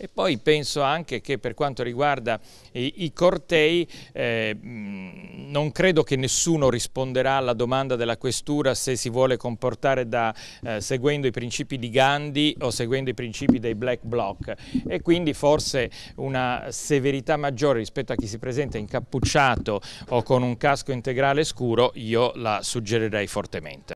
E poi penso anche che per quanto riguarda i, i cortei eh, non credo che nessuno risponderà alla domanda della questura se si vuole comportare da, eh, seguendo i principi di Gandhi o seguendo i principi dei black bloc e quindi forse una severità maggiore rispetto a chi si presenta incappucciato o con un casco integrale scuro io la suggerirei fortemente.